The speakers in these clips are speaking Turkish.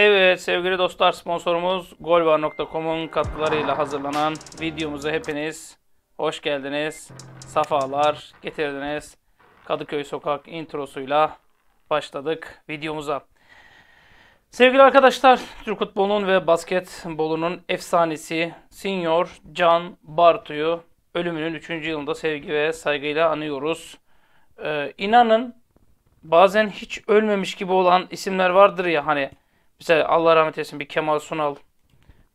Evet sevgili dostlar sponsorumuz golvar.com'un katkılarıyla hazırlanan videomuza hepiniz hoş geldiniz. Safalar getirdiniz. Kadıköy sokak introsuyla başladık videomuza. Sevgili arkadaşlar, Türk futbolunun ve basketbolunun efsanesi Senior Can Bartu'yu ölümünün 3. yılında sevgi ve saygıyla anıyoruz. Ee, inanın bazen hiç ölmemiş gibi olan isimler vardır ya hani Mesela Allah rahmet eylesin bir Kemal Sunal,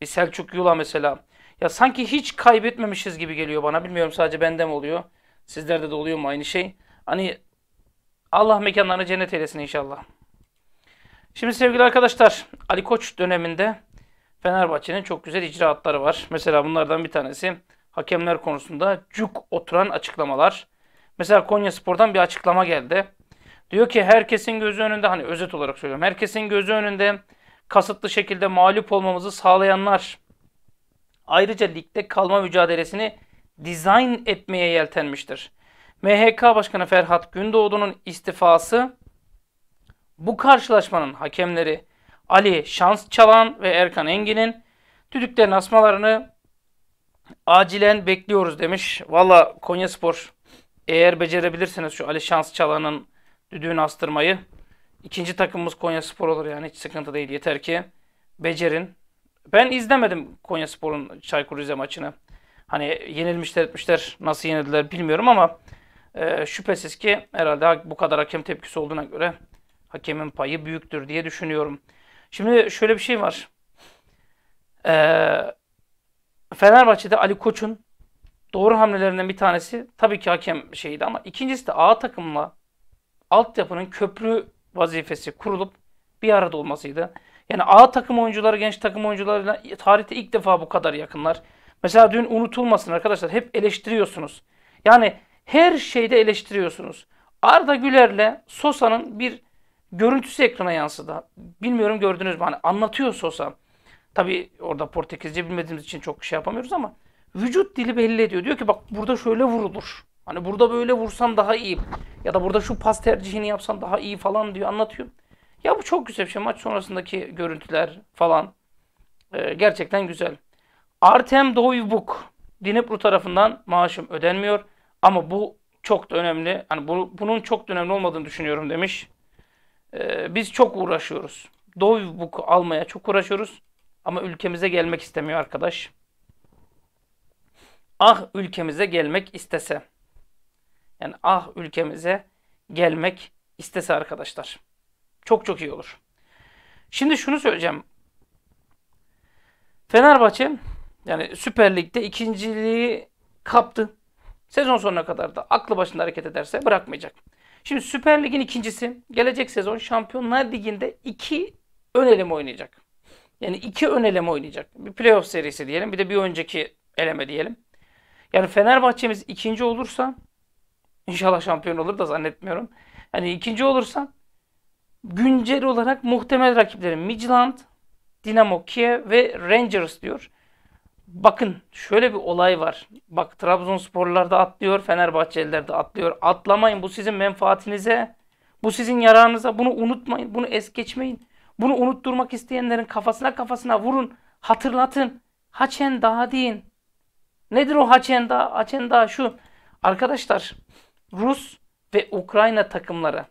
bir Selçuk Yula mesela. Ya sanki hiç kaybetmemişiz gibi geliyor bana. Bilmiyorum sadece bende mi oluyor? Sizlerde de oluyor mu aynı şey? Hani Allah mekanlarını cennet eylesin inşallah. Şimdi sevgili arkadaşlar Ali Koç döneminde Fenerbahçe'nin çok güzel icraatları var. Mesela bunlardan bir tanesi hakemler konusunda cuk oturan açıklamalar. Mesela Konya Spor'dan bir açıklama geldi. Diyor ki herkesin gözü önünde hani özet olarak söylüyorum. Herkesin gözü önünde kasıtlı şekilde mağlup olmamızı sağlayanlar. Ayrıca ligde kalma mücadelesini dizayn etmeye yeltenmiştir. MHK Başkanı Ferhat Gündoğdu'nun istifası bu karşılaşmanın hakemleri Ali Şans Çalan ve Erkan Engin'in düdüklerin asmalarını acilen bekliyoruz demiş. Valla Konya Spor eğer becerebilirsiniz şu Ali Şans Çalan'ın düdüğünü astırmayı İkinci takımımız Konya Spor olur yani hiç sıkıntı değil. Yeter ki becerin. Ben izlemedim Konya Spor'un Çaykur Rize maçını. Hani yenilmişler etmişler nasıl yenildiler bilmiyorum ama e, şüphesiz ki herhalde bu kadar hakem tepkisi olduğuna göre hakemin payı büyüktür diye düşünüyorum. Şimdi şöyle bir şey var. Ee, Fenerbahçe'de Ali Koç'un doğru hamlelerinden bir tanesi tabii ki hakem şeydi ama ikincisi de A takımla altyapının köprü vazifesi kurulup bir arada olmasıydı. Yani A takım oyuncuları genç takım oyuncularıyla tarihte ilk defa bu kadar yakınlar. Mesela dün unutulmasın arkadaşlar hep eleştiriyorsunuz. Yani her şeyde eleştiriyorsunuz. Arda Güler'le Sosa'nın bir görüntüsü ekrana yansıdı. Bilmiyorum gördünüz mü? Hani anlatıyor Sosa. Tabii orada Portekizce bilmediğimiz için çok şey yapamıyoruz ama vücut dili belli ediyor. Diyor ki bak burada şöyle vurulur. Hani burada böyle vursan daha iyi. Ya da burada şu pas tercihini yapsam daha iyi falan diyor anlatıyor. Ya bu çok güzel bir şey. Maç sonrasındaki görüntüler falan. Ee, gerçekten güzel. Artem Doivbuk. Dinepru tarafından maaşım ödenmiyor. Ama bu çok da önemli. Hani bu, bunun çok da önemli olmadığını düşünüyorum demiş. Ee, biz çok uğraşıyoruz. Doivbuk'u almaya çok uğraşıyoruz. Ama ülkemize gelmek istemiyor arkadaş. Ah ülkemize gelmek istese. Yani ah ülkemize gelmek istese arkadaşlar. Çok çok iyi olur. Şimdi şunu söyleyeceğim. Fenerbahçe yani Süper Lig'de ikinciliği kaptı. Sezon sonuna kadar da aklı başında hareket ederse bırakmayacak. Şimdi Süper Lig'in ikincisi gelecek sezon Şampiyonlar Ligi'nde iki ön eleme oynayacak. Yani iki ön eleme oynayacak. Bir playoff serisi diyelim bir de bir önceki eleme diyelim. Yani Fenerbahçe'miz ikinci olursa İnşallah şampiyon olur da zannetmiyorum. Hani ikinci olursan güncel olarak muhtemel rakiplerim Midland, Dinamo Kiev ve Rangers diyor. Bakın şöyle bir olay var. Bak Trabzonsporlar da atlıyor, Fenerbahçeliler de atlıyor. Atlamayın bu sizin menfaatinize. Bu sizin yararınıza. Bunu unutmayın, bunu es geçmeyin. Bunu unutturmak isteyenlerin kafasına kafasına vurun, hatırlatın. Haçen daha deyin. Nedir o haçen daha? Haçen daha şu. Arkadaşlar Rus ve Ukrayna takımları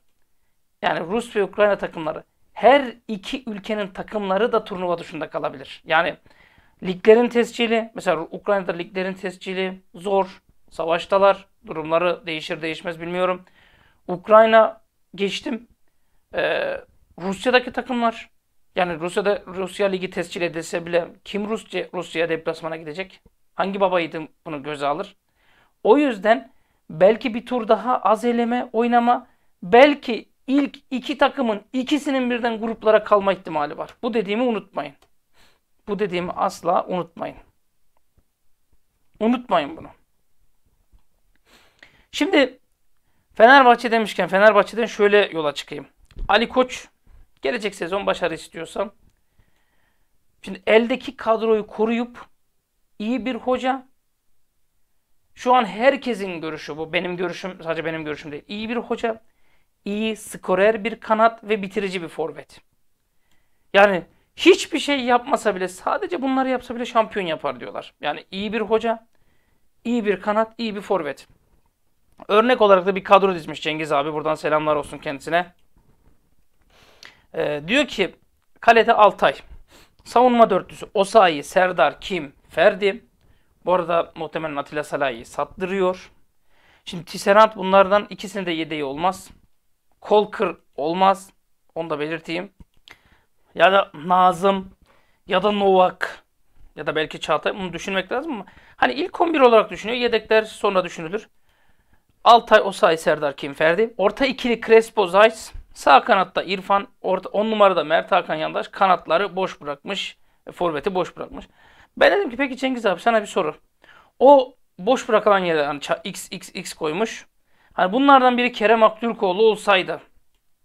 yani Rus ve Ukrayna takımları her iki ülkenin takımları da turnuva dışında kalabilir. Yani liglerin tescili mesela Ukrayna'da liglerin tescili zor. Savaştalar. Durumları değişir değişmez bilmiyorum. Ukrayna geçtim. Ee, Rusya'daki takımlar yani Rusya'da Rusya ligi tescil edilse bile kim Rusya Rusya deplasmana gidecek? Hangi babaydı bunu göze alır? O yüzden belki bir tur daha az eleme oynama, belki ilk iki takımın ikisinin birden gruplara kalma ihtimali var. Bu dediğimi unutmayın. Bu dediğimi asla unutmayın. Unutmayın bunu. Şimdi Fenerbahçe demişken Fenerbahçe'den şöyle yola çıkayım. Ali Koç gelecek sezon başarı istiyorsam şimdi eldeki kadroyu koruyup iyi bir hoca şu an herkesin görüşü bu. Benim görüşüm sadece benim görüşüm değil. İyi bir hoca, iyi skorer bir kanat ve bitirici bir forvet. Yani hiçbir şey yapmasa bile sadece bunları yapsa bile şampiyon yapar diyorlar. Yani iyi bir hoca, iyi bir kanat, iyi bir forvet. Örnek olarak da bir kadro dizmiş Cengiz abi. Buradan selamlar olsun kendisine. Ee, diyor ki kalede Altay. Savunma dörtlüsü Osayi, Serdar, Kim, Ferdi. Bu arada muhtemelen Atilla Salah'yı sattırıyor. Şimdi Tisserand bunlardan de yedeği olmaz. Kol olmaz. Onu da belirteyim. Ya da Nazım ya da Novak ya da belki Çağatay bunu düşünmek lazım ama hani ilk 11 olarak düşünüyor. Yedekler sonra düşünülür. Altay, Osay, Serdar, Kimferdi. Orta ikili Crespo, Zayt. Sağ kanatta İrfan. Orta, on numarada Mert Hakan Yandaş. Kanatları boş bırakmış. E, forveti boş bırakmış. Ben dedim ki peki Cengiz abi sana bir soru. O boş bırakılan yerler hani x x x koymuş. Hani bunlardan biri Kerem Aktürkoğlu olsaydı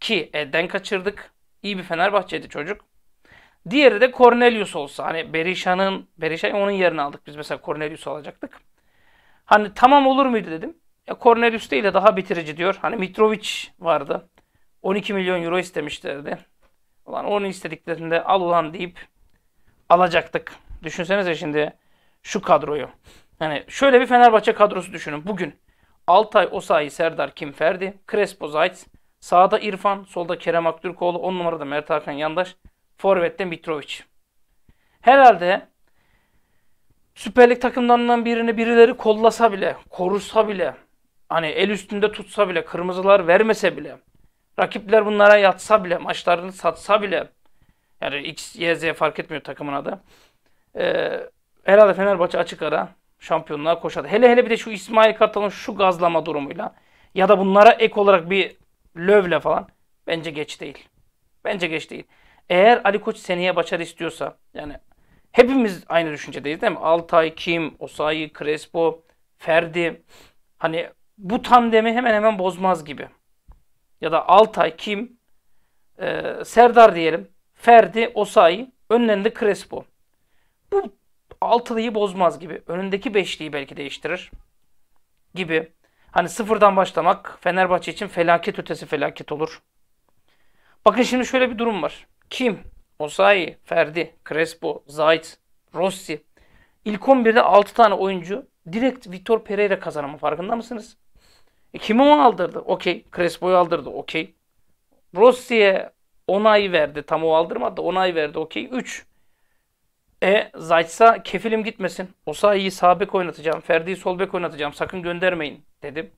ki eden kaçırdık. İyi bir Fenerbahçe'di çocuk. Diğeri de Cornelius olsa. Hani Berisha'nın Berisha onun yerini aldık biz mesela Cornelius alacaktık. Hani tamam olur muydu dedim. Ya Cornelius değil de daha bitirici diyor. Hani Mitrovic vardı. 12 milyon euro istemişlerdi. Ulan onu istediklerinde al ulan deyip alacaktık. Düşünsenize şimdi şu kadroyu. Yani şöyle bir Fenerbahçe kadrosu düşünün bugün. Altay, Osayi, Serdar, Kim, Ferdi, Crespo, Zayt, sağda İrfan, solda Kerem Aktürkoğlu, on numarada Mert Hakan Yandaş, forvette Mitrovic. Herhalde Süper Lig takımlarından birini birileri kollasa bile, korusa bile, hani el üstünde tutsa bile, kırmızılar vermese bile, rakipler bunlara yatsa bile, maçlarını satsa bile, yani X, Y, Z fark etmiyor takımın adı. Ee, herhalde Fenerbahçe açık ara şampiyonluğa koşar. Hele hele bir de şu İsmail Kartal'ın şu gazlama durumuyla ya da bunlara ek olarak bir lövle falan bence geç değil. Bence geç değil. Eğer Ali Koç seneye başarı istiyorsa yani hepimiz aynı düşüncedeyiz değil mi? Altay, Kim, Osayi, Crespo, Ferdi hani bu tandemi hemen hemen bozmaz gibi. Ya da Altay, Kim, e, Serdar diyelim, Ferdi, Osayi, önlerinde Crespo bu altılıyı bozmaz gibi. Önündeki beşliği belki değiştirir gibi. Hani sıfırdan başlamak Fenerbahçe için felaket ötesi felaket olur. Bakın şimdi şöyle bir durum var. Kim? Osayi, Ferdi, Crespo, Zayt, Rossi. İlk 11'de 6 tane oyuncu direkt Vitor Pereira kazanama farkında mısınız? E, kimi o aldırdı? Okey. Crespo'yu aldırdı. Okey. Rossi'ye onay verdi. Tam o aldırmadı. Onay verdi. Okey. 3. E Zayt'sa kefilim gitmesin. Osayi'yi sağ bek oynatacağım. Ferdi'yi sol bek oynatacağım. Sakın göndermeyin dedim.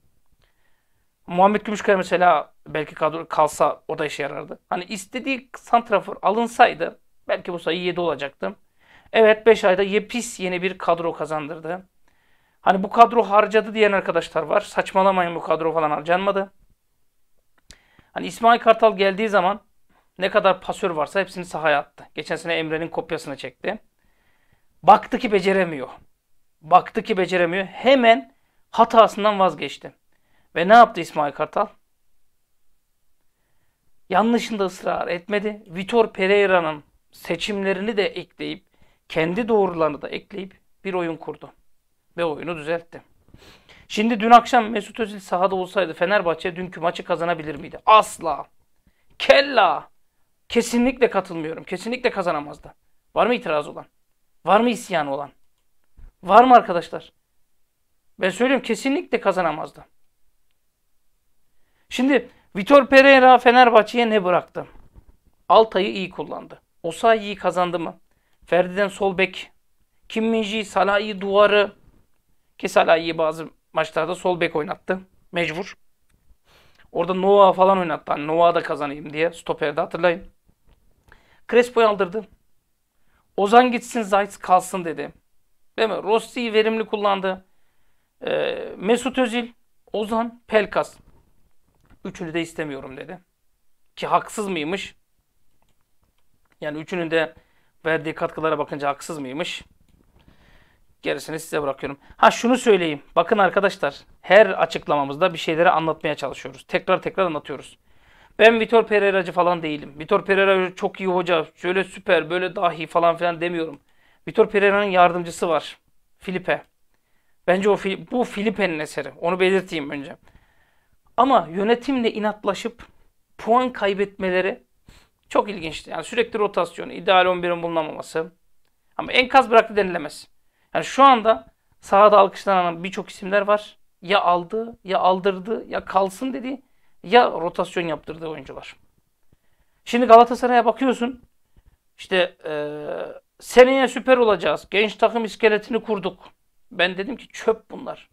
Muhammed Gümüşkaya mesela belki kadro kalsa o da işe yarardı. Hani istediği santrafor alınsaydı belki bu sayı 7 olacaktı. Evet 5 ayda yepis yeni bir kadro kazandırdı. Hani bu kadro harcadı diyen arkadaşlar var. Saçmalamayın bu kadro falan harcanmadı. Hani İsmail Kartal geldiği zaman ne kadar pasör varsa hepsini sahaya attı. Geçen sene Emre'nin kopyasını çekti. Baktı ki beceremiyor. Baktı ki beceremiyor. Hemen hatasından vazgeçti. Ve ne yaptı İsmail Kartal? Yanlışında ısrar etmedi. Vitor Pereira'nın seçimlerini de ekleyip, kendi doğrularını da ekleyip bir oyun kurdu. Ve oyunu düzeltti. Şimdi dün akşam Mesut Özil sahada olsaydı Fenerbahçe dünkü maçı kazanabilir miydi? Asla. Kella. Kesinlikle katılmıyorum. Kesinlikle kazanamazdı. Var mı itiraz olan? Var mı isyanı olan? Var mı arkadaşlar? Ben söylüyorum kesinlikle kazanamazdı. Şimdi Vitor Pereira Fenerbahçe'ye ne bıraktı? Altay'ı iyi kullandı. Osayi iyi kazandı mı? Ferdi'den sol bek. Kim Minji, Salah'ı duvarı. Ki Salah'ı bazı maçlarda sol bek oynattı. Mecbur. Orada Noah falan oynattı. Hani Noah da kazanayım diye. Stoperde hatırlayın. Crespo'yu aldırdı. Ozan gitsin Zayt kalsın dedi. Değil mi? Rossi'yi verimli kullandı. E, Mesut Özil, Ozan, Pelkas. Üçünü de istemiyorum dedi. Ki haksız mıymış? Yani üçünün de verdiği katkılara bakınca haksız mıymış? Gerisini size bırakıyorum. Ha şunu söyleyeyim. Bakın arkadaşlar her açıklamamızda bir şeyleri anlatmaya çalışıyoruz. Tekrar tekrar anlatıyoruz. Ben Vitor Pereira'cı falan değilim. Vitor Pereira çok iyi hoca, şöyle süper, böyle dahi falan filan demiyorum. Vitor Pereira'nın yardımcısı var. Filipe. Bence o bu Filipe'nin eseri. Onu belirteyim önce. Ama yönetimle inatlaşıp puan kaybetmeleri çok ilginçti. Yani sürekli rotasyon, ideal 11'in bulunamaması. Ama enkaz bıraktı denilemez. Yani şu anda sahada alkışlanan birçok isimler var. Ya aldı, ya aldırdı, ya kalsın dedi ya rotasyon yaptırdığı oyuncular. Şimdi Galatasaray'a bakıyorsun. İşte e, seneye süper olacağız. Genç takım iskeletini kurduk. Ben dedim ki çöp bunlar.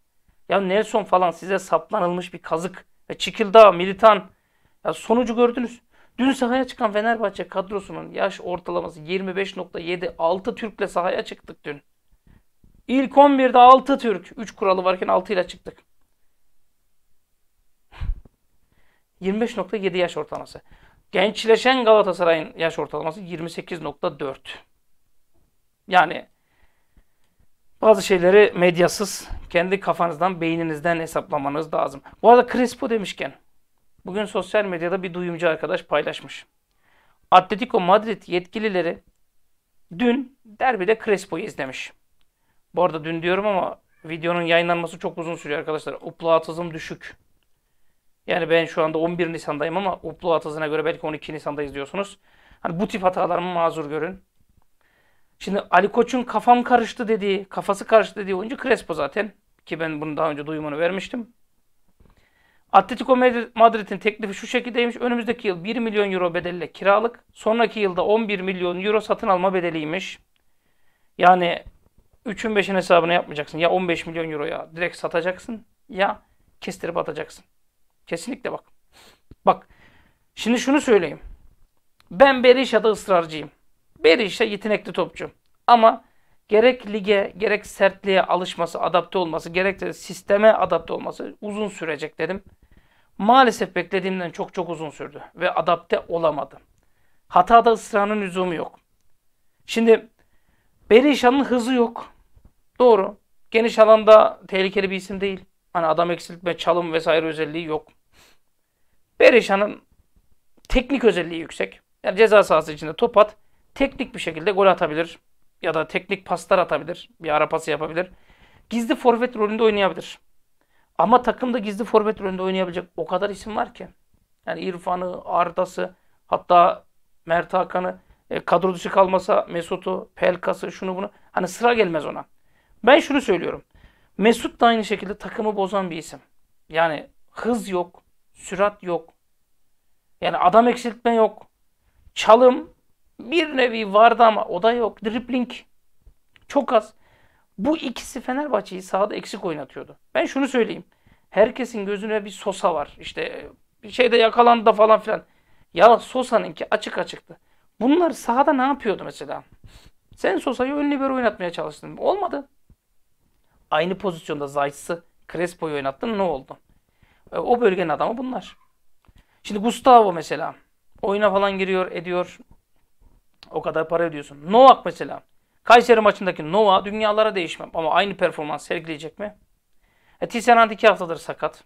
Ya Nelson falan size saplanılmış bir kazık. Ya Çikilda, Militan. Ya sonucu gördünüz. Dün sahaya çıkan Fenerbahçe kadrosunun yaş ortalaması 25.7. 6 Türk'le sahaya çıktık dün. İlk 11'de 6 Türk. 3 kuralı varken 6 ile çıktık. 25.7 yaş ortalaması. Gençleşen Galatasaray'ın yaş ortalaması 28.4. Yani bazı şeyleri medyasız kendi kafanızdan, beyninizden hesaplamanız lazım. Bu arada Crespo demişken bugün sosyal medyada bir duyumcu arkadaş paylaşmış. Atletico Madrid yetkilileri dün derbide Crespo'yu izlemiş. Bu arada dün diyorum ama videonun yayınlanması çok uzun sürüyor arkadaşlar. Upload hızım düşük. Yani ben şu anda 11 Nisan'dayım ama upload hatasına göre belki 12 Nisan'dayız diyorsunuz. Hani bu tip hatalarımı mazur görün. Şimdi Ali Koç'un kafam karıştı dediği, kafası karıştı dediği oyuncu Crespo zaten. Ki ben bunu daha önce duyumunu vermiştim. Atletico Madrid'in teklifi şu şekildeymiş. Önümüzdeki yıl 1 milyon euro bedelle kiralık. Sonraki yılda 11 milyon euro satın alma bedeliymiş. Yani 3'ün 5'in hesabını yapmayacaksın. Ya 15 milyon euroya direkt satacaksın ya kestirip atacaksın. Kesinlikle bak. Bak. Şimdi şunu söyleyeyim. Ben Berisha'da ısrarcıyım. Berisha yetenekli topçu. Ama gerek lige, gerek sertliğe alışması, adapte olması, gerek de sisteme adapte olması uzun sürecek dedim. Maalesef beklediğimden çok çok uzun sürdü ve adapte olamadı. Hatada ısrarının lüzumu yok. Şimdi Berisha'nın hızı yok. Doğru. Geniş alanda tehlikeli bir isim değil. Hani adam eksiltme, çalım vesaire özelliği yok. Bereşan'ın teknik özelliği yüksek. Yani ceza sahası içinde top at. Teknik bir şekilde gol atabilir. Ya da teknik paslar atabilir. Bir ara pası yapabilir. Gizli forvet rolünde oynayabilir. Ama takımda gizli forvet rolünde oynayabilecek o kadar isim var ki. Yani İrfan'ı, Arda'sı, hatta Mert Hakan'ı, e, kadro dışı kalmasa Mesut'u, Pelkas'ı, şunu bunu. Hani sıra gelmez ona. Ben şunu söylüyorum. Mesut da aynı şekilde takımı bozan bir isim. Yani hız yok, sürat yok. Yani adam eksiltme yok. Çalım bir nevi vardı ama o da yok. Dribbling çok az. Bu ikisi Fenerbahçe'yi sahada eksik oynatıyordu. Ben şunu söyleyeyim. Herkesin gözüne bir Sosa var. İşte e, bir şeyde yakalandı da falan filan. Ya Sosa'nınki açık açıktı. Bunlar sahada ne yapıyordu mesela? Sen Sosa'yı ön libero oynatmaya çalıştın. Olmadı. Aynı pozisyonda Zayt'sı Crespo'yu oynattın ne oldu? E, o bölgenin adamı bunlar. Şimdi Gustavo mesela. Oyuna falan giriyor, ediyor. O kadar para ediyorsun. Novak mesela. Kayseri maçındaki Nova dünyalara değişmem. Ama aynı performans sergileyecek mi? E, Tisserand iki haftadır sakat.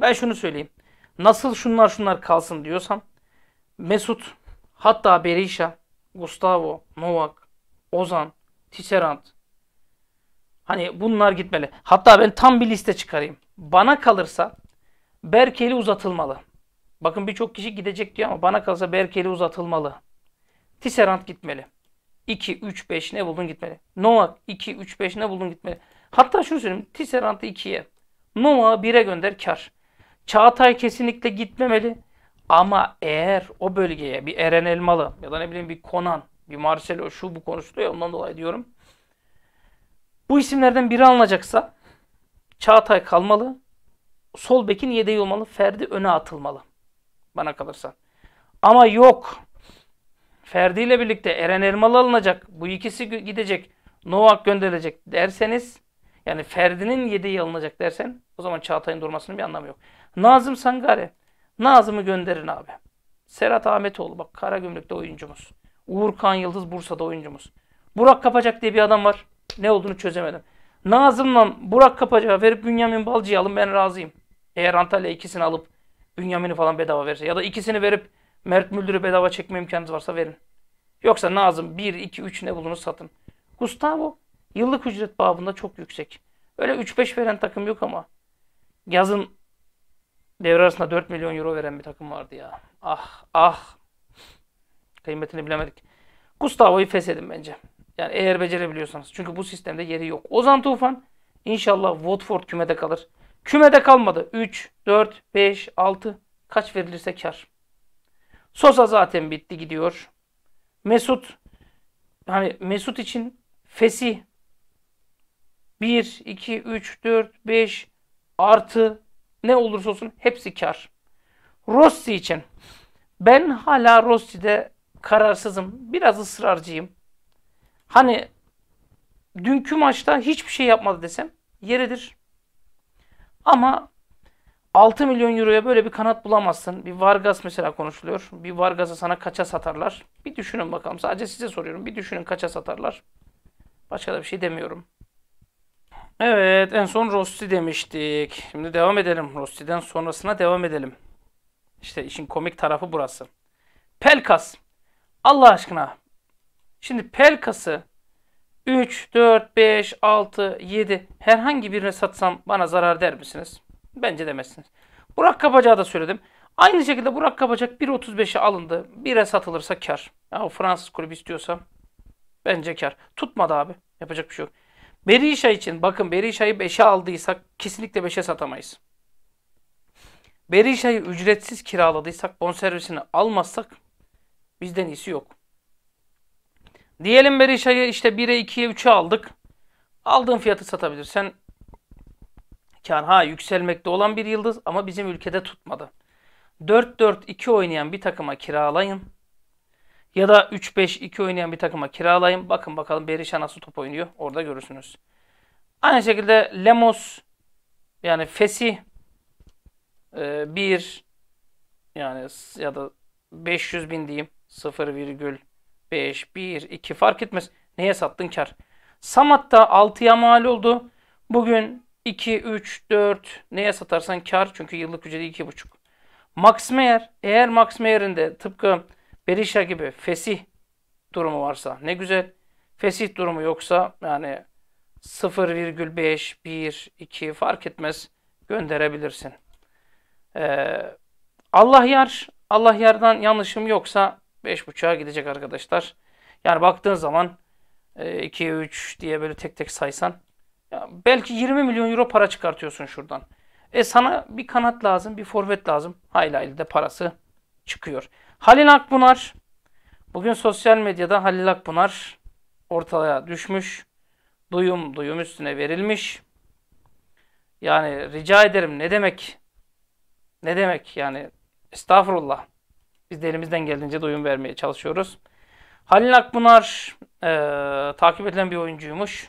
Ben şunu söyleyeyim. Nasıl şunlar şunlar kalsın diyorsam Mesut, hatta Berisha, Gustavo, Novak, Ozan, Tisserand. Hani bunlar gitmeli. Hatta ben tam bir liste çıkarayım. Bana kalırsa Berkeli uzatılmalı. Bakın birçok kişi gidecek diyor ama bana kalırsa Berkeli uzatılmalı. Tisserant gitmeli. 2, 3, 5 ne buldun gitmeli. Novak 2, 3, 5 ne buldun gitmeli. Hatta şunu söyleyeyim. Tisserant'ı 2'ye. Novak'ı 1'e gönder kar. Çağatay kesinlikle gitmemeli. Ama eğer o bölgeye bir Eren Elmalı ya da ne bileyim bir Konan, bir Marcelo şu bu konuşuluyor ondan dolayı diyorum. Bu isimlerden biri alınacaksa Çağatay kalmalı. Sol bekin yedeği olmalı. Ferdi öne atılmalı. Bana kalırsa. Ama yok. Ferdi ile birlikte Eren Elmalı alınacak. Bu ikisi gidecek. Novak gönderilecek derseniz yani Ferdi'nin yedeği alınacak dersen o zaman Çağatay'ın durmasının bir anlamı yok. Nazım Sangare. Nazım'ı gönderin abi. Serhat Ahmetoğlu bak kara Karagümrük'te oyuncumuz. Uğur Kan Yıldız Bursa'da oyuncumuz. Burak Kapacak diye bir adam var. Ne olduğunu çözemedim. Nazım'la Burak Kapacı'ya verip Bünyamin Balcı'yı alın ben razıyım. Eğer Antalya ikisini alıp Bünyamin'i falan bedava verirse ya da ikisini verip Mert Müldür'ü bedava çekme imkanınız varsa verin. Yoksa Nazım 1, 2, 3 ne bulunur satın. Gustavo yıllık ücret babında çok yüksek. Öyle 3-5 veren takım yok ama yazın devre arasında 4 milyon euro veren bir takım vardı ya. Ah ah. Kıymetini bilemedik. Gustavo'yu feshedin bence. Yani eğer becerebiliyorsanız. Çünkü bu sistemde yeri yok. Ozan Tufan inşallah Watford kümede kalır. Kümede kalmadı. 3, 4, 5, 6 kaç verilirse kar. Sosa zaten bitti gidiyor. Mesut hani Mesut için Fesi 1, 2, 3, 4, 5 artı ne olursa olsun hepsi kar. Rossi için ben hala Rossi'de kararsızım. Biraz ısrarcıyım. Hani dünkü maçta hiçbir şey yapmadı desem yeridir. Ama 6 milyon euroya böyle bir kanat bulamazsın. Bir Vargas mesela konuşuluyor. Bir Vargas'ı sana kaça satarlar? Bir düşünün bakalım. Sadece size soruyorum. Bir düşünün kaça satarlar? Başka da bir şey demiyorum. Evet en son Rosti demiştik. Şimdi devam edelim. Rosti'den sonrasına devam edelim. İşte işin komik tarafı burası. Pelkas. Allah aşkına Şimdi pelkası 3, 4, 5, 6, 7 herhangi birine satsam bana zarar der misiniz? Bence demezsiniz. Burak Kapacak'a da söyledim. Aynı şekilde Burak Kapacak 1.35'e alındı. 1'e satılırsa kar. Ya o Fransız kulübü istiyorsa bence kar. Tutmadı abi. Yapacak bir şey yok. Berisha için bakın Berisha'yı 5'e aldıysak kesinlikle 5'e satamayız. Berisha'yı ücretsiz kiraladıysak bonservisini almazsak bizden iyisi yok. Diyelim Berisha'yı işte 1'e 2'ye 3'e aldık. Aldığın fiyatı satabilirsen kar ha yükselmekte olan bir yıldız ama bizim ülkede tutmadı. 4-4-2 oynayan bir takıma kiralayın. Ya da 3-5-2 oynayan bir takıma kiralayın. Bakın bakalım Berisha nasıl top oynuyor. Orada görürsünüz. Aynı şekilde Lemos yani Fesi 1 e, yani ya da 500 bin diyeyim virgül 5, 1, 2 fark etmez. Neye sattın kar? Samat'ta 6'ya mal oldu. Bugün 2, 3, 4 neye satarsan kar. Çünkü yıllık ücreti 2,5. Max Meyer eğer Max Meyer'in de tıpkı Berisha gibi fesih durumu varsa ne güzel. Fesih durumu yoksa yani 0,5, 1, 2 fark etmez gönderebilirsin. Ee, Allah yar, Allah yardan yanlışım yoksa 5.5'a gidecek arkadaşlar. Yani baktığın zaman 2, e, 3 diye böyle tek tek saysan belki 20 milyon euro para çıkartıyorsun şuradan. E sana bir kanat lazım, bir forvet lazım. Hayli hayli de parası çıkıyor. Halil Akpınar. Bugün sosyal medyada Halil Akpınar ortaya düşmüş. Duyum duyum üstüne verilmiş. Yani rica ederim ne demek? Ne demek yani? Estağfurullah. Biz de elimizden geldiğince doyum vermeye çalışıyoruz. Halil Akbunar e, takip edilen bir oyuncuymuş.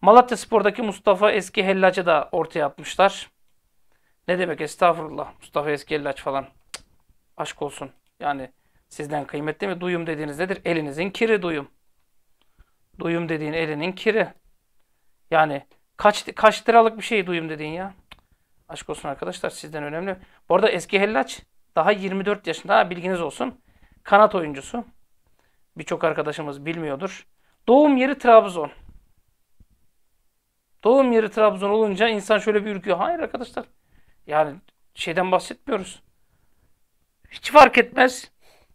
Malatya Spor'daki Mustafa Eski Hellacı da ortaya atmışlar. Ne demek estağfurullah Mustafa Eski Hellac falan. aşk olsun. Yani sizden kıymetli mi? Duyum dediğiniz nedir? Elinizin kiri duyum. Duyum dediğin elinin kiri. Yani kaç, kaç liralık bir şey duyum dediğin ya. Aşk olsun arkadaşlar sizden önemli. Bu arada eski Hellac. Daha 24 yaşında bilginiz olsun. Kanat oyuncusu. Birçok arkadaşımız bilmiyordur. Doğum yeri Trabzon. Doğum yeri Trabzon olunca insan şöyle bir ürküyor. Hayır arkadaşlar. Yani şeyden bahsetmiyoruz. Hiç fark etmez.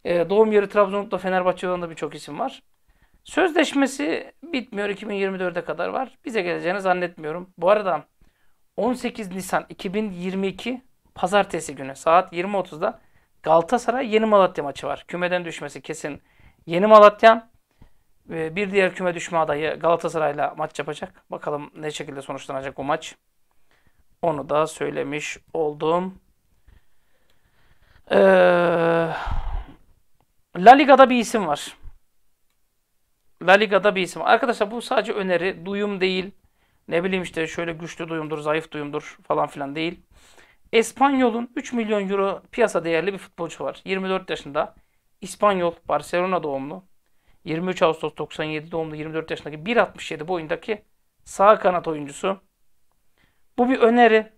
Ee, doğum yeri Trabzon'da Fenerbahçe'den de birçok isim var. Sözleşmesi bitmiyor. 2024'e kadar var. Bize geleceğini zannetmiyorum. Bu arada 18 Nisan 2022 Pazartesi günü saat 20.30'da Galatasaray Yeni Malatya maçı var. Kümeden düşmesi kesin Yeni Malatya. E, bir diğer küme düşme adayı Galatasaray'la maç yapacak. Bakalım ne şekilde sonuçlanacak bu maç. Onu da söylemiş oldum. Ee, La Liga'da bir isim var. La Liga'da bir isim. Arkadaşlar bu sadece öneri, duyum değil. Ne bileyim işte şöyle güçlü duyumdur, zayıf duyumdur falan filan değil. İspanyol'un 3 milyon euro piyasa değerli bir futbolcu var. 24 yaşında. İspanyol, Barcelona doğumlu. 23 Ağustos 97 doğumlu 24 yaşındaki 1.67 boyundaki sağ kanat oyuncusu. Bu bir öneri.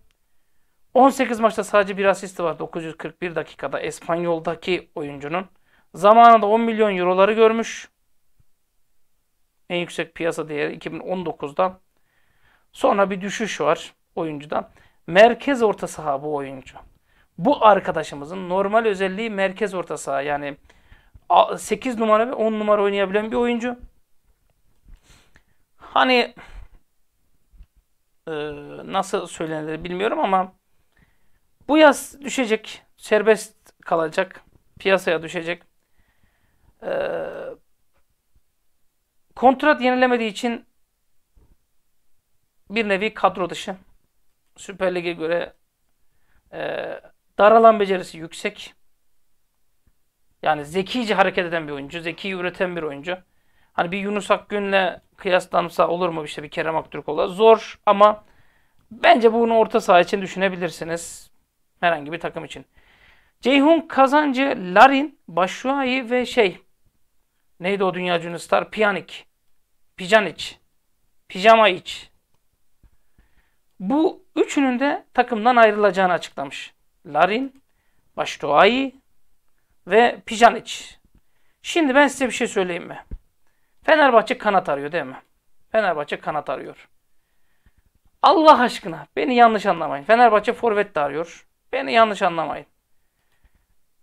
18 maçta sadece bir asisti var 941 dakikada İspanyol'daki oyuncunun. Zamanında 10 milyon euroları görmüş. En yüksek piyasa değeri 2019'dan. Sonra bir düşüş var oyuncudan merkez orta saha bu oyuncu. Bu arkadaşımızın normal özelliği merkez orta saha. Yani 8 numara ve 10 numara oynayabilen bir oyuncu. Hani e, nasıl söylenir bilmiyorum ama bu yaz düşecek. Serbest kalacak. Piyasaya düşecek. E, kontrat yenilemediği için bir nevi kadro dışı. Süper Lig'e göre e, dar becerisi yüksek. Yani zekice hareket eden bir oyuncu. zeki üreten bir oyuncu. Hani bir Yunus Akgün'le kıyaslansa olur mu işte bir Kerem Aktürkoğlu'la? Zor ama bence bunu orta saha için düşünebilirsiniz. Herhangi bir takım için. Ceyhun Kazancı, Larin, Başuayi ve şey neydi o dünya cünü star? Piyanik. Pijanic. Pijama iç bu üçünün de takımdan ayrılacağını açıklamış. Larin, Baştuai ve Pjanic. Şimdi ben size bir şey söyleyeyim mi? Fenerbahçe kanat arıyor değil mi? Fenerbahçe kanat arıyor. Allah aşkına beni yanlış anlamayın. Fenerbahçe forvet de arıyor. Beni yanlış anlamayın.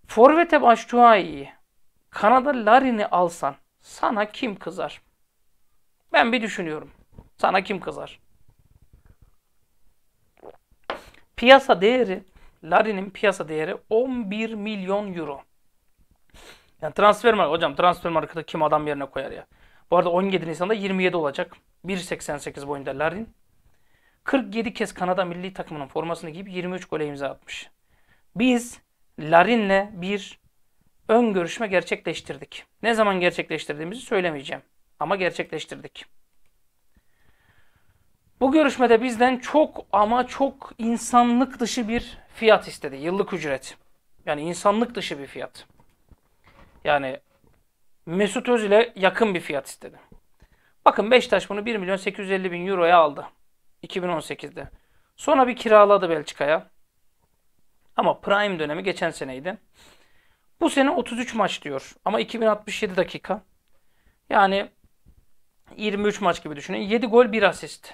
Forvet'e Baştuai'yi, Kanada Larin'i alsan sana kim kızar? Ben bir düşünüyorum. Sana kim kızar? Piyasa değeri, Larry'nin piyasa değeri 11 milyon euro. Yani transfer marka, hocam transfer markada kim adam yerine koyar ya. Bu arada 17 Nisan'da 27 olacak. 1.88 boyunda Larin. 47 kez Kanada milli takımının formasını giyip 23 gole imza atmış. Biz Larin'le bir ön görüşme gerçekleştirdik. Ne zaman gerçekleştirdiğimizi söylemeyeceğim ama gerçekleştirdik. Bu görüşmede bizden çok ama çok insanlık dışı bir fiyat istedi. Yıllık ücret. Yani insanlık dışı bir fiyat. Yani Mesut Özil'e yakın bir fiyat istedi. Bakın Beşiktaş bunu 1 milyon 850 bin euroya aldı. 2018'de. Sonra bir kiraladı Belçika'ya. Ama prime dönemi geçen seneydi. Bu sene 33 maç diyor. Ama 2067 dakika. Yani 23 maç gibi düşünün. 7 gol 1 asist.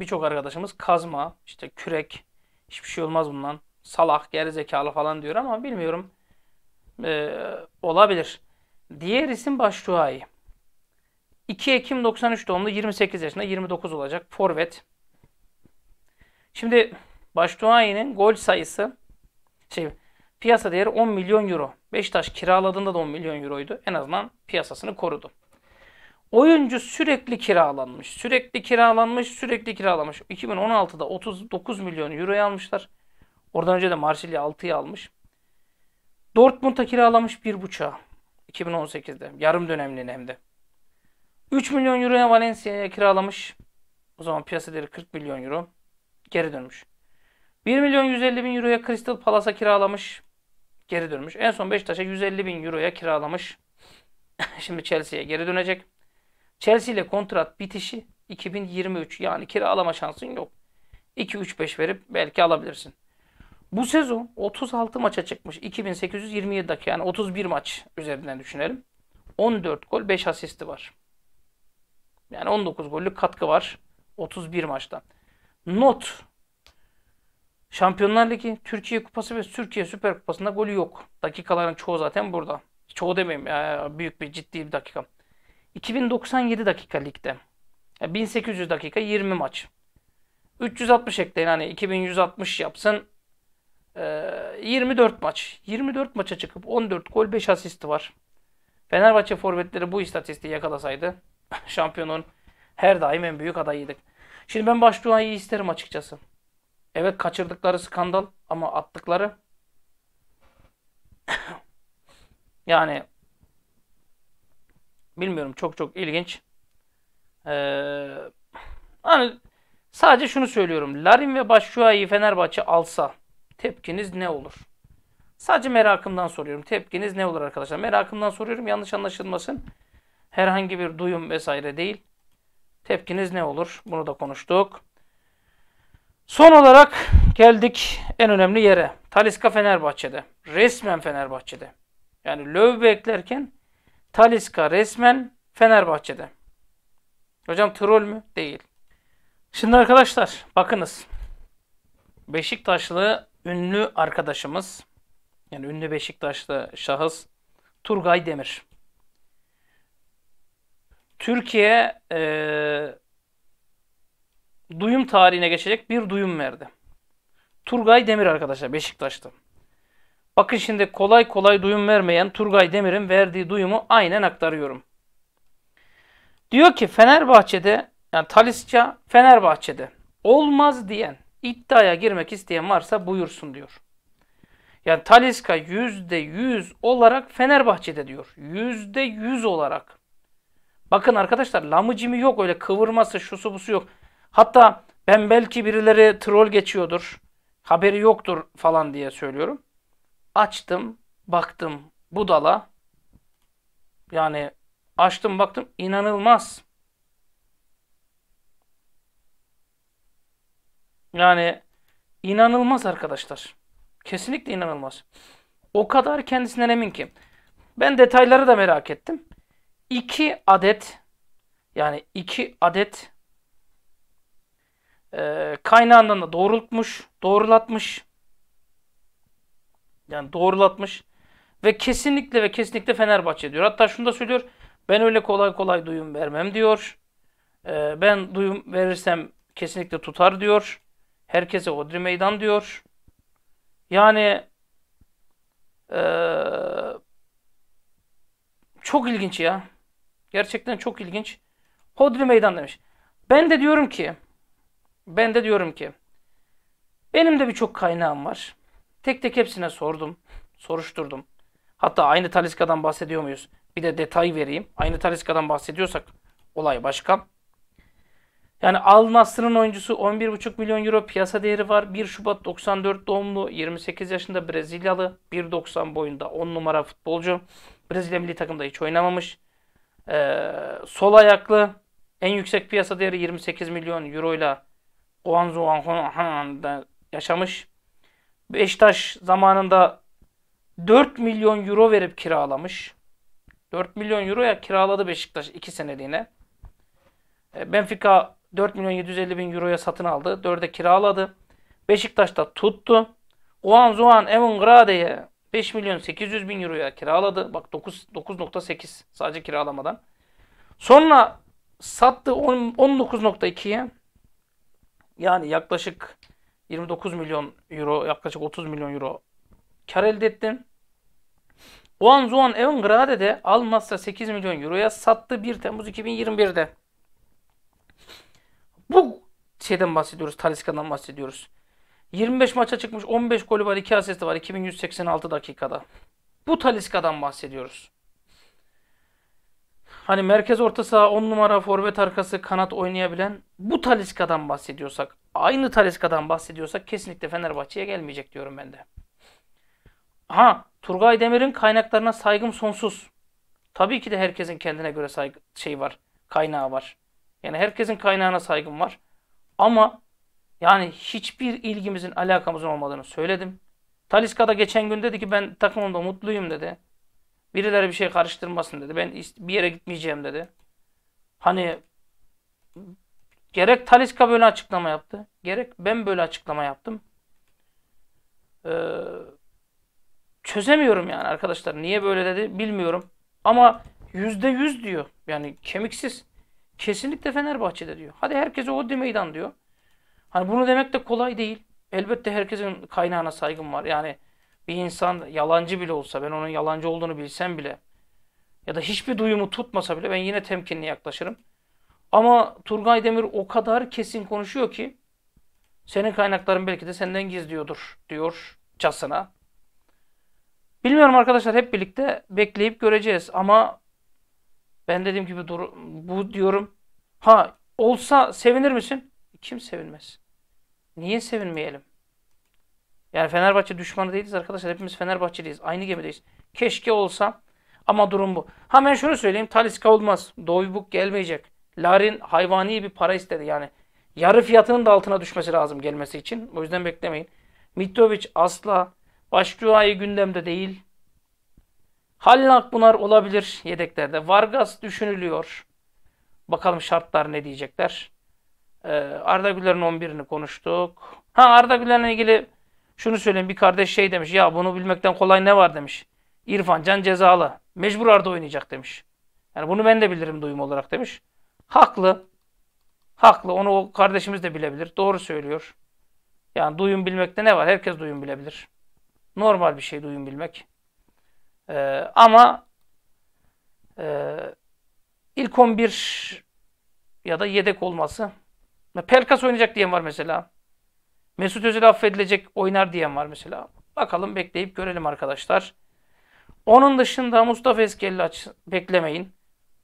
birçok arkadaşımız kazma, işte kürek, hiçbir şey olmaz bundan. Salak, gerizekalı falan diyor ama bilmiyorum. Ee, olabilir. Diğer isim Başruai. 2 Ekim 93 doğumlu 28 yaşında 29 olacak. Forvet. Şimdi Başruai'nin gol sayısı şey piyasa değeri 10 milyon euro. Beşiktaş kiraladığında da 10 milyon euroydu. En azından piyasasını korudu. Oyuncu sürekli kiralanmış, sürekli kiralanmış, sürekli kiralanmış. 2016'da 39 milyon euroya almışlar. Oradan önce de Marsilya 6'ya almış. Dortmund'a kiralamış 1.5'a. 2018'de. Yarım dönemliğine hem de. 3 milyon euroya Valencia'ya kiralamış. O zaman piyasa değeri 40 milyon euro. Geri dönmüş. 1 milyon 150 bin euroya Crystal Palace'a kiralamış. Geri dönmüş. En son Beşiktaş'a 150 bin euroya kiralamış. Şimdi Chelsea'ye geri dönecek. Chelsea ile kontrat bitişi 2023 yani kiralama şansın yok. 2-3-5 verip belki alabilirsin. Bu sezon 36 maça çıkmış. 2827 dakika yani 31 maç üzerinden düşünelim. 14 gol 5 asisti var. Yani 19 gollük katkı var 31 maçtan. Not Şampiyonlar Ligi, Türkiye Kupası ve Türkiye Süper Kupası'nda golü yok. Dakikaların çoğu zaten burada. Çoğu demeyeyim. Ya, büyük bir ciddi bir dakika. 2097 dakika ligde. Yani 1800 dakika 20 maç. 360 ekleyin hani 2160 yapsın. Ee, 24 maç. 24 maça çıkıp 14 gol 5 asisti var. Fenerbahçe forvetleri bu istatistiği yakalasaydı şampiyonun her daim en büyük adayıydık. Şimdi ben Başbuğa'yı isterim açıkçası. Evet kaçırdıkları skandal ama attıkları yani Bilmiyorum çok çok ilginç. Ee, hani sadece şunu söylüyorum. Larin ve Başşuay'ı Fenerbahçe alsa tepkiniz ne olur? Sadece merakımdan soruyorum. Tepkiniz ne olur arkadaşlar? Merakımdan soruyorum. Yanlış anlaşılmasın. Herhangi bir duyum vesaire değil. Tepkiniz ne olur? Bunu da konuştuk. Son olarak geldik en önemli yere. Taliska Fenerbahçe'de. Resmen Fenerbahçe'de. Yani löv beklerken Taliska resmen Fenerbahçe'de. Hocam troll mü? Değil. Şimdi arkadaşlar bakınız. Beşiktaşlı ünlü arkadaşımız yani ünlü Beşiktaşlı şahıs Turgay Demir. Türkiye e, duyum tarihine geçecek bir duyum verdi. Turgay Demir arkadaşlar Beşiktaş'ta. Bakın şimdi kolay kolay duyum vermeyen Turgay Demir'in verdiği duyumu aynen aktarıyorum. Diyor ki Fenerbahçe'de yani Talisca Fenerbahçe'de olmaz diyen iddiaya girmek isteyen varsa buyursun diyor. Yani Taliska %100 olarak Fenerbahçe'de diyor. %100 olarak. Bakın arkadaşlar lamıcimi yok öyle kıvırması şusu busu yok. Hatta ben belki birileri troll geçiyordur. Haberi yoktur falan diye söylüyorum. Açtım, baktım budala. Yani açtım baktım inanılmaz. Yani inanılmaz arkadaşlar. Kesinlikle inanılmaz. O kadar kendisinden emin ki. Ben detayları da merak ettim. 2 adet yani 2 adet e, kaynağından da doğrultmuş, doğrulatmış. Yani doğrulatmış. Ve kesinlikle ve kesinlikle Fenerbahçe diyor. Hatta şunu da söylüyor. Ben öyle kolay kolay duyum vermem diyor. Ee, ben duyum verirsem kesinlikle tutar diyor. Herkese odri meydan diyor. Yani ee, çok ilginç ya. Gerçekten çok ilginç. Hodri meydan demiş. Ben de diyorum ki ben de diyorum ki benim de birçok kaynağım var. Tek tek hepsine sordum, soruşturdum. Hatta aynı Taliska'dan bahsediyor muyuz? Bir de detay vereyim. Aynı Taliska'dan bahsediyorsak olay başka. Yani Al Nasr'ın oyuncusu 11,5 milyon euro piyasa değeri var. 1 Şubat 94 doğumlu, 28 yaşında Brezilyalı, 1.90 boyunda 10 numara futbolcu. Brezilya milli takımda hiç oynamamış. Ee, sol ayaklı, en yüksek piyasa değeri 28 milyon euro ile Guangzhou'da yaşamış. Beşiktaş zamanında 4 milyon euro verip kiralamış. 4 milyon euroya kiraladı Beşiktaş 2 seneliğine. E, Benfica 4 milyon 750 bin euroya satın aldı. 4'e kiraladı. Beşiktaş da tuttu. Juan Zuan Evan Grade'ye 5 milyon 800 bin euroya kiraladı. Bak 9.8 sadece kiralamadan. Sonra sattı 19.2'ye. Yani yaklaşık 29 milyon euro yaklaşık 30 milyon euro kar elde ettim. O an Zuan Evin Grade'de Almas'ta 8 milyon euroya sattı 1 Temmuz 2021'de. Bu şeyden bahsediyoruz. Taliska'dan bahsediyoruz. 25 maça çıkmış 15 golü var 2 asisti var 2186 dakikada. Bu Taliska'dan bahsediyoruz. Hani merkez orta saha 10 numara forvet arkası kanat oynayabilen bu Taliska'dan bahsediyorsak, aynı Taliska'dan bahsediyorsak kesinlikle Fenerbahçe'ye gelmeyecek diyorum ben de. Ha, Turgay Demir'in kaynaklarına saygım sonsuz. Tabii ki de herkesin kendine göre saygı, şey var, kaynağı var. Yani herkesin kaynağına saygım var. Ama yani hiçbir ilgimizin alakamızın olmadığını söyledim. Taliska da geçen gün dedi ki ben takımımda mutluyum dedi. Birileri bir şey karıştırmasın dedi. Ben bir yere gitmeyeceğim dedi. Hani gerek Taliska böyle açıklama yaptı. Gerek ben böyle açıklama yaptım. Ee, çözemiyorum yani arkadaşlar. Niye böyle dedi bilmiyorum. Ama yüzde yüz diyor. Yani kemiksiz. Kesinlikle Fenerbahçe'de diyor. Hadi herkese o meydan diyor. Hani bunu demek de kolay değil. Elbette herkesin kaynağına saygım var. Yani bir insan yalancı bile olsa ben onun yalancı olduğunu bilsem bile ya da hiçbir duyumu tutmasa bile ben yine temkinli yaklaşırım. Ama Turgay Demir o kadar kesin konuşuyor ki senin kaynakların belki de senden gizliyordur diyor casına. Bilmiyorum arkadaşlar hep birlikte bekleyip göreceğiz ama ben dediğim gibi dur bu diyorum. Ha olsa sevinir misin? Kim sevinmez? Niye sevinmeyelim? Yani Fenerbahçe düşmanı değiliz arkadaşlar. Hepimiz Fenerbahçeliyiz. Aynı gemideyiz. Keşke olsa ama durum bu. Ha ben şunu söyleyeyim. Taliska olmaz. Doğubuk gelmeyecek. Larin hayvani bir para istedi yani. Yarı fiyatının da altına düşmesi lazım gelmesi için. O yüzden beklemeyin. Mitrovic asla. Başcuay'ı gündemde değil. Halil Akbunar olabilir yedeklerde. Vargas düşünülüyor. Bakalım şartlar ne diyecekler. Ee, Arda Güler'in 11'ini konuştuk. Ha Arda Güler'le ilgili şunu söyleyeyim bir kardeş şey demiş. Ya bunu bilmekten kolay ne var demiş. İrfan Can cezalı. Mecbur arda oynayacak demiş. Yani bunu ben de bilirim duyum olarak demiş. Haklı. Haklı. Onu o kardeşimiz de bilebilir. Doğru söylüyor. Yani duyum bilmekte ne var? Herkes duyum bilebilir. Normal bir şey duyum bilmek. Ee, ama e, ilk 11 ya da yedek olması. Pelkas oynayacak diyen var mesela. Mesut Özil affedilecek oynar diyen var mesela. Bakalım bekleyip görelim arkadaşlar. Onun dışında Mustafa Eskel'i beklemeyin.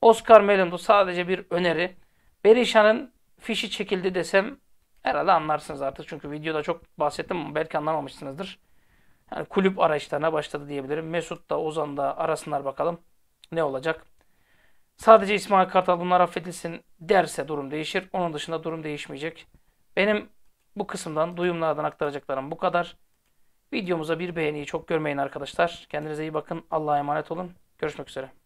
Oscar Melendo sadece bir öneri. Berisha'nın fişi çekildi desem herhalde anlarsınız artık. Çünkü videoda çok bahsettim ama belki anlamamışsınızdır. Yani kulüp araçlarına başladı diyebilirim. Mesut da Ozan da arasınlar bakalım ne olacak. Sadece İsmail Kartal bunlar affedilsin derse durum değişir. Onun dışında durum değişmeyecek. Benim bu kısımdan duyumlardan aktaracaklarım bu kadar. Videomuza bir beğeniyi çok görmeyin arkadaşlar. Kendinize iyi bakın. Allah'a emanet olun. Görüşmek üzere.